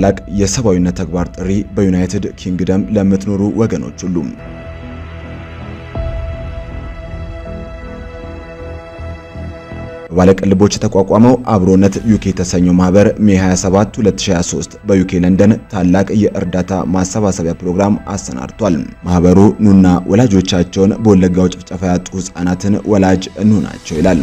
ታላቅ የሰብአዊነት ተግባር ጥሪ በዩናይትድ ኪንግደም ለምትኖሩ ወገኖች ሁሉ ባለቀልቦች የተቋቋመው አብሮነት ዩኬ የተሰኘው ማህበር ሜ 27 2023 በዩኬ ለንደን ታላቅ የእርዳታ ማሰባሰቢያ ፕሮግራም አሰናድቷል። ማህበሩ ኑና ወላጆቻቸውን በወለጋው ጭፍጨፋ ያጡ ህጻናትን ወላጅ ኑ ናቸው ይላል።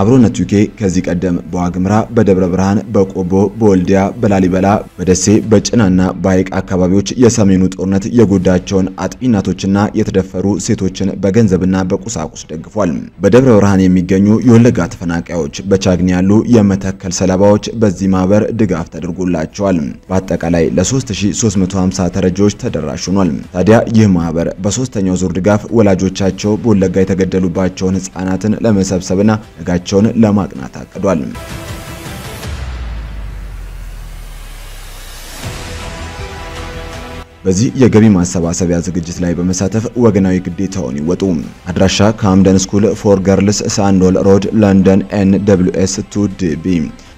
አብሮነት ዩኬ ከዚህ ቀደም በዋግምራ፣ በደብረ ብርሃን፣ በቆቦ፣ በወልዲያ፣ በላሊበላ፣ በደሴ፣ በጭናና በሐይቅ አካባቢዎች የሰሜኑ ጦርነት የጎዳቸውን አጥቢ እናቶችና የተደፈሩ ሴቶችን በገንዘብና በቁሳቁስ ደግፏል። በደብረ ብርሃን የሚገኙ የወለጋ ተፈናቃዮች፣ በቻግኒ ያሉ የመተከል ሰለባዎች በዚህ ማህበር ድጋፍ ተደርጎላቸዋል። በአጠቃላይ ለ3350 ተረጂዎች ተደራሽ ሆኗል። ታዲያ ይህ ማህበር በሶስተኛው ዙር ድጋፍ ወላጆቻቸው በወለጋ የተገደሉባቸውን ህጻናትን ለመሰብሰብና ነጋቸው ጉዞአቸውን ለማቅናት አቅዷል። በዚህ የገቢ ማሰባሰቢያ ዝግጅት ላይ በመሳተፍ ወገናዊ ግዴታውን ይወጡ። አድራሻ ካምደን ስኩል ፎር ገርልስ ሳንዶል ሮድ ለንደን ኤን ደብሊው ኤስ 2 ዲቢ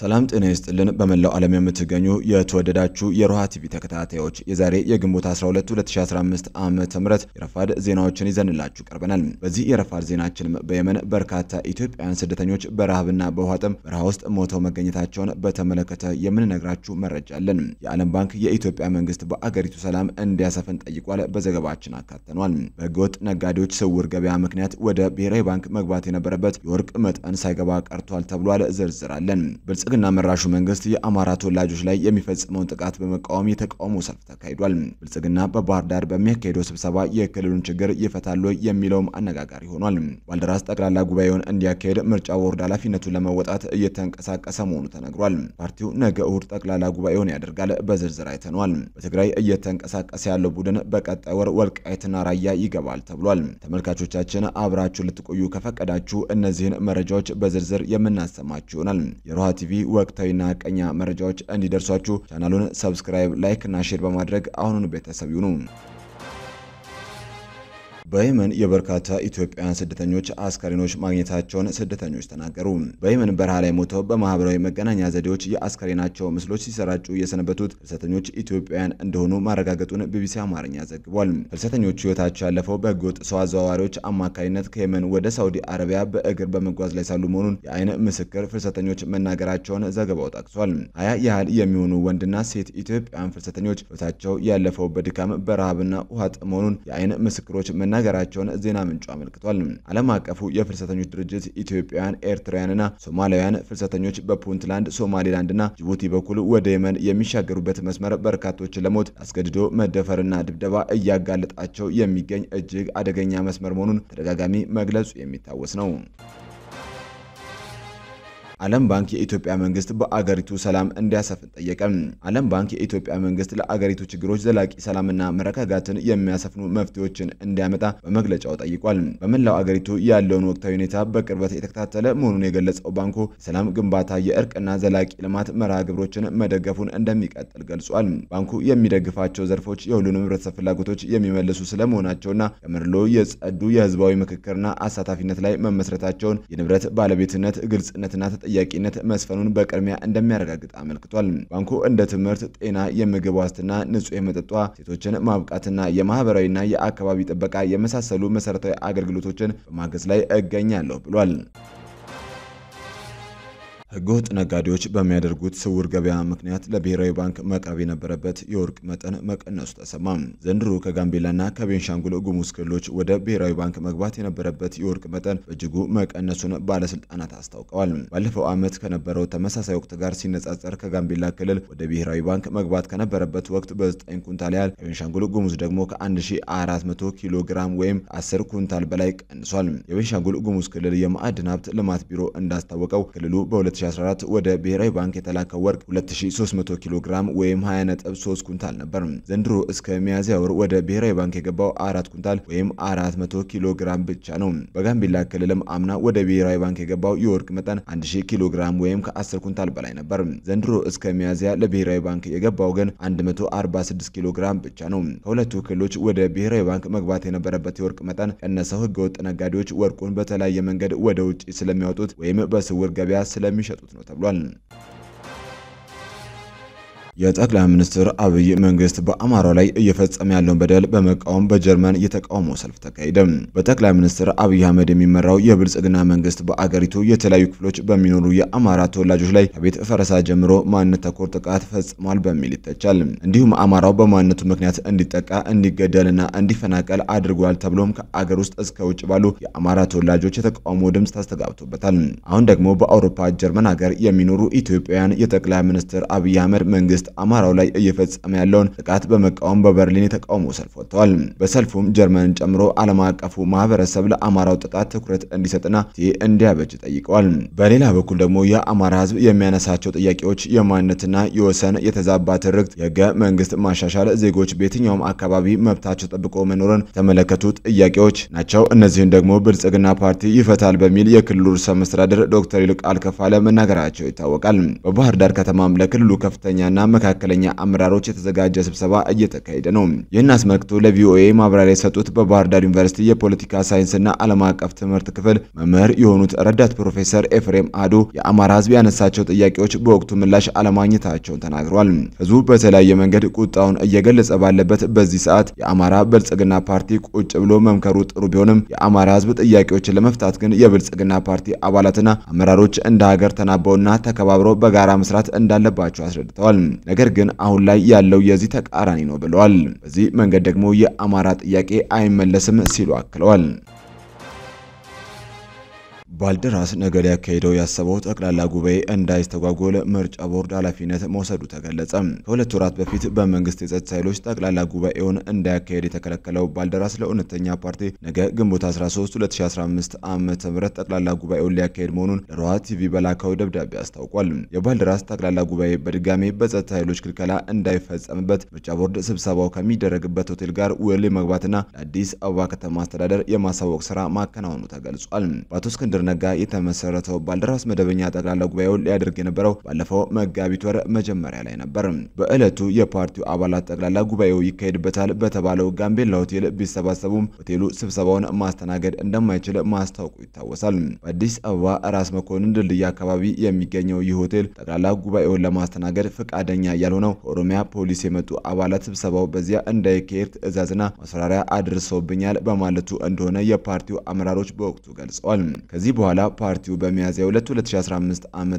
ሰላም ጤና ይስጥልን። በመላው ዓለም የምትገኙ የተወደዳችሁ የሮሃ ቲቪ ተከታታዮች የዛሬ የግንቦት 12 2015 ዓ ም የረፋድ ዜናዎችን ይዘንላችሁ ቀርበናል። በዚህ የረፋድ ዜናችንም በየመን በርካታ ኢትዮጵያውያን ስደተኞች በረሃብና በውሃ ጥም በረሃ ውስጥ ሞተው መገኘታቸውን በተመለከተ የምንነግራችሁ መረጃ አለን። የዓለም ባንክ የኢትዮጵያ መንግስት በአገሪቱ ሰላም እንዲያሰፍን ጠይቋል። በዘገባችን አካተኗል። በህገወጥ ነጋዴዎች ስውር ገበያ ምክንያት ወደ ብሔራዊ ባንክ መግባት የነበረበት የወርቅ መጠን ሳይገባ ቀርቷል ተብሏል። ዝርዝር አለን። ብልጽግና መራሹ መንግስት የአማራ ተወላጆች ላይ የሚፈጽመውን ጥቃት በመቃወም የተቃውሞ ሰልፍ ተካሂዷል። ብልጽግና በባህር ዳር በሚያካሄደው ስብሰባ የክልሉን ችግር ይፈታሉ የሚለውም አነጋጋሪ ሆኗል። ባልደራስ ጠቅላላ ጉባኤውን እንዲያካሄድ ምርጫ ቦርድ ኃላፊነቱን ለመወጣት እየተንቀሳቀሰ መሆኑ ተነግሯል። ፓርቲው ነገ እሁድ ጠቅላላ ጉባኤውን ያደርጋል። በዝርዝር አይተነዋል። በትግራይ እየተንቀሳቀሰ ያለው ቡድን በቀጣይ ወር ወልቃይትና ራያ ይገባል ተብሏል። ተመልካቾቻችን አብራችሁ ልትቆዩ ከፈቀዳችሁ እነዚህን መረጃዎች በዝርዝር የምናሰማችሁ ይሆናል። የሮሃ ቲቪ ቲቪ ወቅታዊና ቀኛ መረጃዎች እንዲደርሷችሁ ቻናሉን ሰብስክራይብ፣ ላይክ እና ሼር በማድረግ አሁኑን ቤተሰብ ይሁኑ። በየመን የበርካታ ኢትዮጵያውያን ስደተኞች አስከሬኖች ማግኘታቸውን ስደተኞች ተናገሩ። በየመን በረሃ ላይ ሞተው በማህበራዊ መገናኛ ዘዴዎች የአስከሬናቸው ምስሎች ሲሰራጩ የሰነበቱት ፍልሰተኞች ኢትዮጵያውያን እንደሆኑ ማረጋገጡን ቢቢሲ አማርኛ ዘግቧል። ፍልሰተኞቹ ህይወታቸው ያለፈው በህገወጥ ሰው አዘዋዋሪዎች አማካኝነት ከየመን ወደ ሳውዲ አረቢያ በእግር በመጓዝ ላይ ሳሉ መሆኑን የአይን ምስክር ፍልሰተኞች መናገራቸውን ዘገባው ጠቅሷል። ሀያ ያህል የሚሆኑ ወንድና ሴት ኢትዮጵያውያን ፍልሰተኞች ህይወታቸው ያለፈው በድካም በረሃብና ውሃ ጥም መሆኑን የአይን ምስክሮች መና መናገራቸውን ዜና ምንጩ አመልክቷል። ዓለም አቀፉ የፍልሰተኞች ድርጅት ኢትዮጵያውያን፣ ኤርትራውያንና ሶማሊያውያን ፍልሰተኞች በፑንትላንድ ሶማሌላንድና ጅቡቲ በኩል ወደ የመን የሚሻገሩበት መስመር በርካቶችን ለሞት አስገድዶ መደፈርና ድብደባ እያጋለጣቸው የሚገኝ እጅግ አደገኛ መስመር መሆኑን ተደጋጋሚ መግለጹ የሚታወስ ነው። ዓለም ባንክ የኢትዮጵያ መንግስት በአገሪቱ ሰላም እንዲያሰፍን ጠየቀ። ዓለም ባንክ የኢትዮጵያ መንግስት ለአገሪቱ ችግሮች ዘላቂ ሰላምና መረጋጋትን የሚያሰፍኑ መፍትሄዎችን እንዲያመጣ በመግለጫው ጠይቋል። በመላው አገሪቱ ያለውን ወቅታዊ ሁኔታ በቅርበት የተከታተለ መሆኑን የገለጸው ባንኩ የሰላም ግንባታ፣ የእርቅና ዘላቂ ልማት መርሃ ግብሮችን መደገፉን እንደሚቀጥል ገልጿል። ባንኩ የሚደግፋቸው ዘርፎች የሁሉንም ህብረተሰብ ፍላጎቶች የሚመልሱ ስለመሆናቸውና ከመድሎ የጸዱ የህዝባዊ ምክክርና አሳታፊነት ላይ መመስረታቸውን የንብረት ባለቤትነት ግልጽነትና ተጠያቂነት መስፈኑን በቅድሚያ እንደሚያረጋግጥ አመልክቷል። ባንኩ እንደ ትምህርት፣ ጤና፣ የምግብ ዋስትና፣ ንጹህ የመጠጧ፣ ሴቶችን ማብቃትና የማህበራዊና የአካባቢ ጥበቃ የመሳሰሉ መሰረታዊ አገልግሎቶችን በማገዝ ላይ እገኛለሁ ብሏል። ህገወጥ ነጋዴዎች በሚያደርጉት ስውር ገበያ ምክንያት ለብሔራዊ ባንክ መቅረብ የነበረበት የወርቅ መጠን መቀነሱ ተሰማ። ዘንድሮ ከጋምቤላና ከቤንሻንጉል ጉሙዝ ክልሎች ወደ ብሔራዊ ባንክ መግባት የነበረበት የወርቅ መጠን በእጅጉ መቀነሱን ባለስልጣናት አስታውቀዋል። ባለፈው ዓመት ከነበረው ተመሳሳይ ወቅት ጋር ሲነጻጸር ከጋምቤላ ክልል ወደ ብሔራዊ ባንክ መግባት ከነበረበት ወቅት በ9 ኩንታል ያህል፣ ከቤንሻንጉል ጉሙዝ ደግሞ ከ1400 ኪሎ ግራም ወይም 10 ኩንታል በላይ ቀንሷል። የቤንሻንጉል ጉሙዝ ክልል የማዕድን ሀብት ልማት ቢሮ እንዳስታወቀው ክልሉ በ 2014 ወደ ብሔራዊ ባንክ የተላከው ወርቅ 2300 ኪሎ ግራም ወይም 20.3 ኩንታል ነበር። ዘንድሮ እስከ ሚያዝያ ወር ወደ ብሔራዊ ባንክ የገባው 4 ኩንታል ወይም 400 ኪሎ ግራም ብቻ ነው። በጋምቤላ ክልልም አምና ወደ ብሔራዊ ባንክ የገባው የወርቅ መጠን 1000 ኪሎ ግራም ወይም ከ10 ኩንታል በላይ ነበር። ዘንድሮ እስከ ሚያዝያ ለብሔራዊ ባንክ የገባው ግን 146 ኪሎ ግራም ብቻ ነው። ከሁለቱ ክልሎች ወደ ብሔራዊ ባንክ መግባት የነበረበት የወርቅ መጠን ቀነሰው ህገወጥ ነጋዴዎች ወርቁን በተለያየ መንገድ ወደ ውጭ ስለሚያወጡት ወይም በስውር ገበያ ስለሚ የሚሸጡት ነው ተብሏል። የጠቅላይ ሚኒስትር አብይ መንግስት በአማራ ላይ እየፈጸመ ያለውን በደል በመቃወም በጀርመን የተቃውሞ ሰልፍ ተካሄደ። በጠቅላይ ሚኒስትር አብይ አህመድ የሚመራው የብልጽግና መንግስት በአገሪቱ የተለያዩ ክፍሎች በሚኖሩ የአማራ ተወላጆች ላይ ከቤት ፈረሳ ጀምሮ ማንነት ተኮር ጥቃት ፈጽሟል በሚል ይተቻል። እንዲሁም አማራው በማንነቱ ምክንያት እንዲጠቃ እንዲገደልና እንዲፈናቀል አድርጓል ተብሎም ከአገር ውስጥ እስከ ውጭ ባሉ የአማራ ተወላጆች የተቃውሞ ድምፅ ተስተጋብቶበታል። አሁን ደግሞ በአውሮፓ ጀርመን ሀገር የሚኖሩ ኢትዮጵያውያን የጠቅላይ ሚኒስትር አብይ አህመድ መንግስት መንግስት አማራው ላይ እየፈጸመ ያለውን ጥቃት በመቃወም በበርሊን የተቃውሞ ሰልፍ ወጥተዋል። በሰልፉም ጀርመንን ጨምሮ ዓለም አቀፉ ማህበረሰብ ለአማራው ጥቃት ትኩረት እንዲሰጥና ቴ እንዲያበጅ ጠይቀዋል። በሌላ በኩል ደግሞ የአማራ ህዝብ የሚያነሳቸው ጥያቄዎች የማንነትና የወሰን የተዛባ ትርክት፣ የህገ መንግስት ማሻሻል፣ ዜጎች በየትኛውም አካባቢ መብታቸው ጠብቆ መኖርን የተመለከቱ ጥያቄዎች ናቸው። እነዚህን ደግሞ ብልጽግና ፓርቲ ይፈታል በሚል የክልሉ ርዕሰ መስተዳድር ዶክተር ይልቃል ከፋለ መናገራቸው ይታወቃል። በባህር ዳር ከተማም ለክልሉ ከፍተኛና መካከለኛ አመራሮች የተዘጋጀ ስብሰባ እየተካሄደ ነው። ይህን አስመልክቶ ለቪኦኤ ማብራሪያ የሰጡት በባህር ዳር ዩኒቨርሲቲ የፖለቲካ ሳይንስና ዓለም አቀፍ ትምህርት ክፍል መምህር የሆኑት ረዳት ፕሮፌሰር ኤፍሬም አዶ የአማራ ህዝብ ያነሳቸው ጥያቄዎች በወቅቱ ምላሽ አለማግኘታቸውን ተናግረዋል። ህዝቡ በተለያየ መንገድ ቁጣውን እየገለጸ ባለበት በዚህ ሰዓት የአማራ ብልጽግና ፓርቲ ቁጭ ብሎ መምከሩ ጥሩ ቢሆንም የአማራ ህዝብ ጥያቄዎችን ለመፍታት ግን የብልጽግና ፓርቲ አባላትና አመራሮች እንደ ሀገር ተናበውና ተከባብረው በጋራ መስራት እንዳለባቸው አስረድተዋል። ነገር ግን አሁን ላይ ያለው የዚህ ተቃራኒ ነው ብለዋል። በዚህ መንገድ ደግሞ የአማራ ጥያቄ አይመለስም ሲሉ አክለዋል። ባልደራስ ነገ ሊያካሄደው ያሰበው ጠቅላላ ጉባኤ እንዳይስተጓጎል ምርጫ ቦርድ ኃላፊነት መውሰዱ ተገለጸ። ከሁለት ወራት በፊት በመንግስት የጸጥታ ኃይሎች ጠቅላላ ጉባኤውን እንዳያካሄድ የተከለከለው ባልደራስ ለእውነተኛ ፓርቲ ነገ ግንቦት 13 2015 ዓ ም ጠቅላላ ጉባኤውን ሊያካሄድ መሆኑን ለሮሃ ቲቪ በላካዊ ደብዳቤ አስታውቋል። የባልደራስ ጠቅላላ ጉባኤ በድጋሚ በጸጥታ ኃይሎች ክልከላ እንዳይፈጸምበት ምርጫ ቦርድ ስብሰባው ከሚደረግበት ሆቴል ጋር ውል መግባትና ለአዲስ አበባ ከተማ አስተዳደር የማሳወቅ ስራ ማከናወኑ ተገልጿል። በአቶ እስክንድር ነጋ የተመሰረተው ባልደራስ መደበኛ ጠቅላላ ጉባኤውን ሊያደርግ የነበረው ባለፈው መጋቢት ወር መጀመሪያ ላይ ነበር። በዕለቱ የፓርቲው አባላት ጠቅላላ ጉባኤው ይካሄድበታል በተባለው ጋምቤላ ሆቴል ቢሰባሰቡም ሆቴሉ ስብሰባውን ማስተናገድ እንደማይችል ማስታወቁ ይታወሳል። በአዲስ አበባ ራስ መኮንን ድልድይ አካባቢ የሚገኘው ይህ ሆቴል ጠቅላላ ጉባኤውን ለማስተናገድ ፈቃደኛ ያልሆነው ከኦሮሚያ ፖሊስ የመጡ አባላት ስብሰባው በዚያ እንዳይካሄድ ትዕዛዝና ማስፈራሪያ አድርሰውብኛል በማለቱ እንደሆነ የፓርቲው አመራሮች በወቅቱ ገልጸዋል። ከዚህ በኋላ ፓርቲው በሚያዝያ 2 2015 ዓ.ም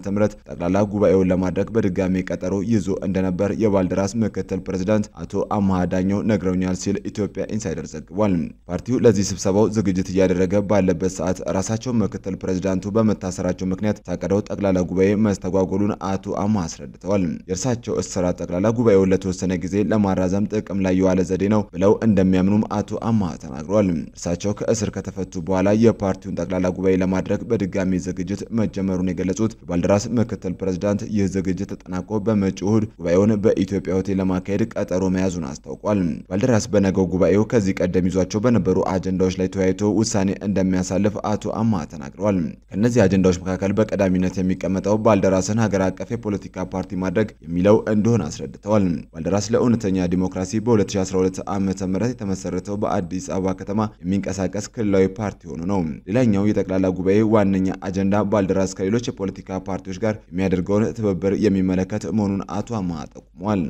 ጠቅላላ ጉባኤውን ለማድረግ በድጋሜ ቀጠሮ ይዞ እንደነበር የባልደራስ ምክትል ፕሬዝዳንት አቶ አምሃ ዳኘው ነግረውኛል ሲል ኢትዮጵያ ኢንሳይደር ዘግቧል። ፓርቲው ለዚህ ስብሰባው ዝግጅት እያደረገ ባለበት ሰዓት ራሳቸው ምክትል ፕሬዝዳንቱ በመታሰራቸው ምክንያት ታቀደው ጠቅላላ ጉባኤ መስተጓጎሉን አቶ አምሃ አስረድተዋል። የእርሳቸው እስራት ጠቅላላ ጉባኤውን ለተወሰነ ጊዜ ለማራዘም ጥቅም ላይ የዋለ ዘዴ ነው ብለው እንደሚያምኑም አቶ አምሃ ተናግረዋል። እርሳቸው ከእስር ከተፈቱ በኋላ የፓርቲውን ጠቅላላ ጉባኤ ለማድረግ ለማድረግ በድጋሚ ዝግጅት መጀመሩን የገለጹት የባልደራስ ምክትል ፕሬዚዳንት ይህ ዝግጅት ተጠናቆ በመጪው እሁድ ጉባኤውን በኢትዮጵያ ሆቴል ለማካሄድ ቀጠሮ መያዙን አስታውቋል። ባልደራስ በነገው ጉባኤው ከዚህ ቀደም ይዟቸው በነበሩ አጀንዳዎች ላይ ተወያይቶ ውሳኔ እንደሚያሳልፍ አቶ አማ ተናግረዋል። ከእነዚህ አጀንዳዎች መካከል በቀዳሚነት የሚቀመጠው ባልደራስን ሀገር አቀፍ የፖለቲካ ፓርቲ ማድረግ የሚለው እንደሆነ አስረድተዋል። ባልደራስ ለእውነተኛ ዲሞክራሲ በ2012 ዓ ም የተመሰረተው በአዲስ አበባ ከተማ የሚንቀሳቀስ ክልላዊ ፓርቲ ሆኖ ነው። ሌላኛው የጠቅላላ ጉባኤ ጉባኤ ዋነኛ አጀንዳ ባልደራስ ከሌሎች የፖለቲካ ፓርቲዎች ጋር የሚያደርገውን ትብብር የሚመለከት መሆኑን አቶ አማ ጠቁሟል።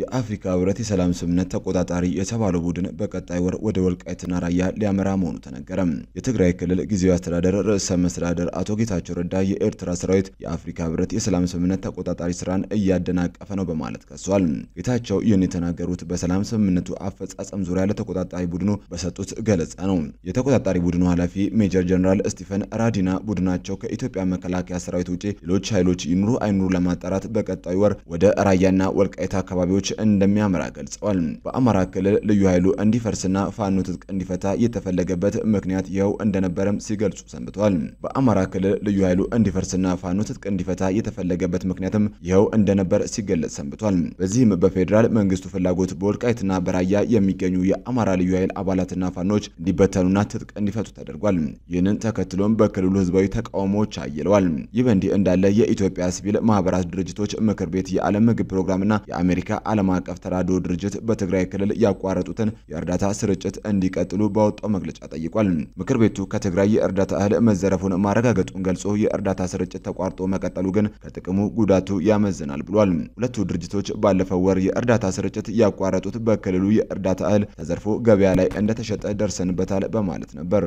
የአፍሪካ ህብረት የሰላም ስምምነት ተቆጣጣሪ የተባለው ቡድን በቀጣይ ወር ወደ ወልቃይትና ራያ ሊያመራ መሆኑ ተነገረ። የትግራይ ክልል ጊዜያዊ አስተዳደር ርዕሰ መስተዳደር አቶ ጌታቸው ረዳ የኤርትራ ሰራዊት የአፍሪካ ህብረት የሰላም ስምምነት ተቆጣጣሪ ስራን እያደናቀፈ ነው በማለት ከሷል። ጌታቸው ይህን የተናገሩት በሰላም ስምምነቱ አፈጻጸም ዙሪያ ለተቆጣጣሪ ቡድኑ በሰጡት ገለጻ ነው። የተቆጣጣሪ ቡድኑ ኃላፊ ሜጀር ጀነራል ስቲፈን ራዲና ቡድናቸው ከኢትዮጵያ መከላከያ ሰራዊት ውጪ ሌሎች ኃይሎች ይኑሩ አይኑሩ ለማጣራት በቀጣይ ወር ወደ ራያና ወልቃይት አካባቢዎች እንደሚያመራ ገልጸዋል። በአማራ ክልል ልዩ ኃይሉ እንዲፈርስና ፋኖ ትጥቅ እንዲፈታ የተፈለገበት ምክንያት ይኸው እንደነበረም ሲገልጹ ሰንብተዋል። በአማራ ክልል ልዩ ኃይሉ እንዲፈርስና ፋኖ ትጥቅ እንዲፈታ የተፈለገበት ምክንያትም ይኸው እንደነበር ሲገለጽ ሰንብቷል። በዚህም በፌዴራል መንግስቱ ፍላጎት በወልቃይትና በራያ የሚገኙ የአማራ ልዩ ኃይል አባላትና ፋኖች እንዲበተኑና ትጥቅ እንዲፈቱ ተደርጓል። ይህንን ተከትሎም በክልሉ ህዝባዊ ተቃውሞዎች አይለዋል። ይህ በእንዲህ እንዳለ የኢትዮጵያ ሲቪል ማህበራት ድርጅቶች ምክር ቤት የዓለም ምግብ ፕሮግራምና የአሜሪካ ዓለም አቀፍ ተራድኦ ድርጅት በትግራይ ክልል ያቋረጡትን የእርዳታ ስርጭት እንዲቀጥሉ ባወጣው መግለጫ ጠይቋል። ምክር ቤቱ ከትግራይ የእርዳታ እህል መዘረፉን ማረጋገጡን ገልጾ የእርዳታ ስርጭት ተቋርጦ መቀጠሉ ግን ከጥቅሙ ጉዳቱ ያመዝናል ብሏል። ሁለቱ ድርጅቶች ባለፈው ወር የእርዳታ ስርጭት ያቋረጡት በክልሉ የእርዳታ እህል ተዘርፎ ገበያ ላይ እንደተሸጠ ደርሰንበታል በማለት ነበር።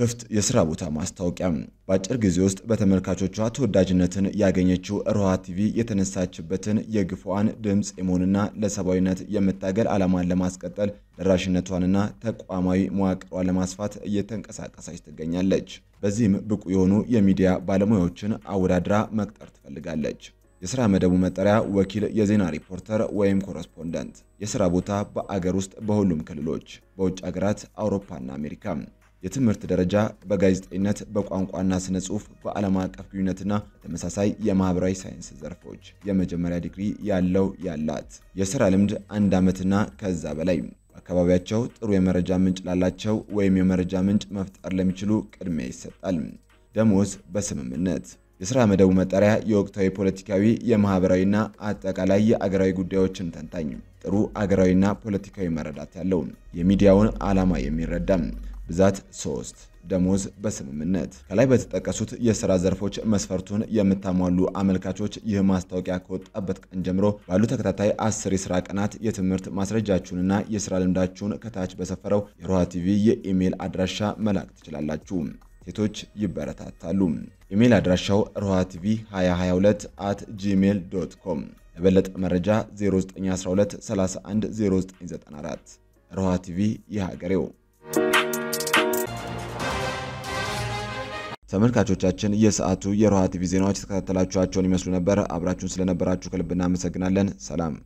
ክፍት የስራ ቦታ ማስታወቂያ በአጭር ጊዜ ውስጥ በተመልካቾቿ ተወዳጅነትን ያገኘችው ሮሃ ቲቪ የተነሳችበትን የግፏን ድምፅ የመሆንና ለሰብአዊነት የምታገል ዓላማን ለማስቀጠል ደራሽነቷንና ተቋማዊ መዋቅሯን ለማስፋት እየተንቀሳቀሰች ትገኛለች። በዚህም ብቁ የሆኑ የሚዲያ ባለሙያዎችን አወዳድራ መቅጠር ትፈልጋለች። የስራ መደቡ መጠሪያ ወኪል፣ የዜና ሪፖርተር ወይም ኮረስፖንደንት። የስራ ቦታ በአገር ውስጥ በሁሉም ክልሎች፣ በውጭ ሀገራት፣ አውሮፓና አሜሪካ የትምህርት ደረጃ በጋዜጠኝነት በቋንቋና ስነ ጽሁፍ በዓለም አቀፍ ግንኙነትና ተመሳሳይ የማህበራዊ ሳይንስ ዘርፎች የመጀመሪያ ዲግሪ ያለው ያላት የስራ ልምድ አንድ ዓመትና ከዛ በላይ በአካባቢያቸው ጥሩ የመረጃ ምንጭ ላላቸው ወይም የመረጃ ምንጭ መፍጠር ለሚችሉ ቅድሚያ ይሰጣል። ደሞዝ በስምምነት የስራ መደቡ መጠሪያ የወቅታዊ ፖለቲካዊ፣ የማህበራዊና አጠቃላይ የአገራዊ ጉዳዮችን ተንታኝ፣ ጥሩ አገራዊና ፖለቲካዊ መረዳት ያለው፣ የሚዲያውን ዓላማ የሚረዳም፣ ብዛት ሶስት ደሞዝ በስምምነት ከላይ በተጠቀሱት የስራ ዘርፎች መስፈርቱን የምታሟሉ አመልካቾች ይህ ማስታወቂያ ከወጣበት ቀን ጀምሮ ባሉ ተከታታይ አስር የስራ ቀናት የትምህርት ማስረጃችሁንና የስራ ልምዳችሁን ከታች በሰፈረው የሮሃ ቲቪ የኢሜይል አድራሻ መላክ ትችላላችሁ። ሴቶች ይበረታታሉ። ኢሜል አድራሻው ሮሃ ቲቪ 2022 አት ጂሜል ዶት ኮም። ለበለጠ መረጃ 0912310994 ሮሃ ቲቪ የሀገሬው ተመልካቾቻችን የሰዓቱ የሮሃ ቲቪ ዜናዎች የተከታተላችኋቸውን ይመስሉ ነበር። አብራችሁን ስለነበራችሁ ከልብ እናመሰግናለን። ሰላም